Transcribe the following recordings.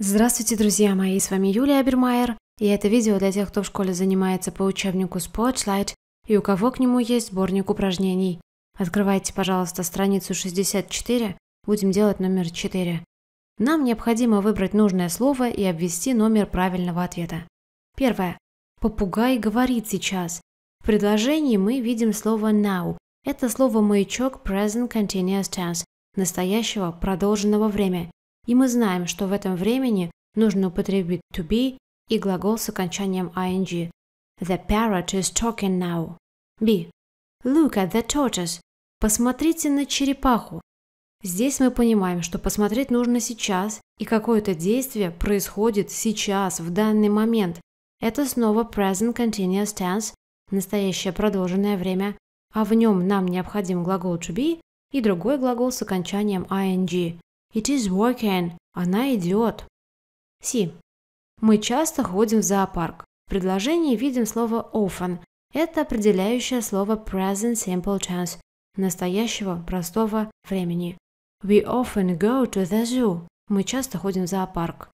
Здравствуйте, друзья мои, с вами Юлия Абермайер, и это видео для тех, кто в школе занимается по учебнику Spotlight и у кого к нему есть сборник упражнений. Открывайте, пожалуйста, страницу 64, будем делать номер 4. Нам необходимо выбрать нужное слово и обвести номер правильного ответа. Первое. Попугай говорит сейчас. В предложении мы видим слово now. Это слово-маячок present continuous tense, настоящего продолженного времени и мы знаем, что в этом времени нужно употребить to be и глагол с окончанием ing. The parrot is talking now. B. Look at the tortoise. Посмотрите на черепаху. Здесь мы понимаем, что посмотреть нужно сейчас, и какое-то действие происходит сейчас, в данный момент. Это снова present continuous tense, настоящее продолженное время, а в нем нам необходим глагол to be и другой глагол с окончанием ing. It is working. Она идет. Си. Мы часто ходим в зоопарк. В предложении видим слово often. Это определяющее слово present simple tense настоящего простого времени. We often go to the zoo. Мы часто ходим в зоопарк.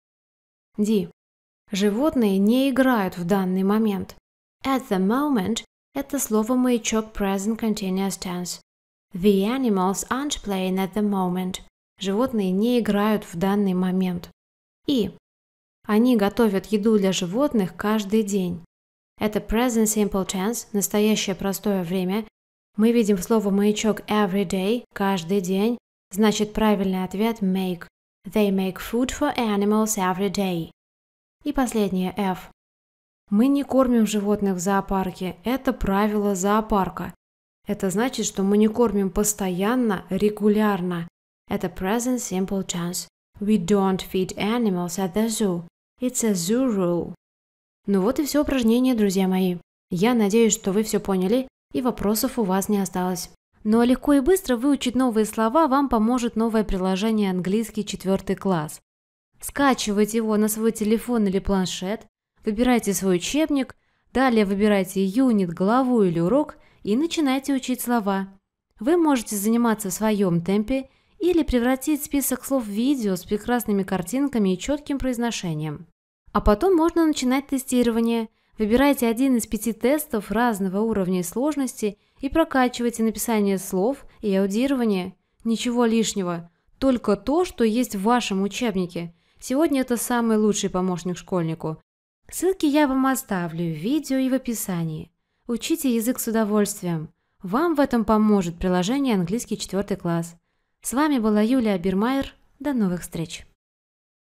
D. Животные не играют в данный момент. At the moment – это слово маячок present continuous tense. The animals aren't playing at the moment животные не играют в данный момент. И они готовят еду для животных каждый день. Это present simple chance, настоящее простое время. Мы видим слово маячок every day, каждый день. Значит, правильный ответ make. They make food for animals every day. И последнее F. Мы не кормим животных в зоопарке. Это правило зоопарка. Это значит, что мы не кормим постоянно, регулярно. At the present simple chance. We don't feed animals at the zoo. It's a zoo rule. Ну вот и все упражнение, друзья мои. Я надеюсь, что вы все поняли и вопросов у вас не осталось. Ну а легко и быстро выучить новые слова вам поможет новое приложение «Английский четвертый класс». Скачивайте его на свой телефон или планшет, выбирайте свой учебник, далее выбирайте юнит, главу или урок и начинайте учить слова. Вы можете заниматься в своем темпе – или превратить список слов в видео с прекрасными картинками и четким произношением. А потом можно начинать тестирование. Выбирайте один из пяти тестов разного уровня и сложности и прокачивайте написание слов и аудирование. Ничего лишнего, только то, что есть в вашем учебнике. Сегодня это самый лучший помощник школьнику. Ссылки я вам оставлю в видео и в описании. Учите язык с удовольствием. Вам в этом поможет приложение «Английский четвертый класс». С вами была Юлия Бирмайер. До новых встреч!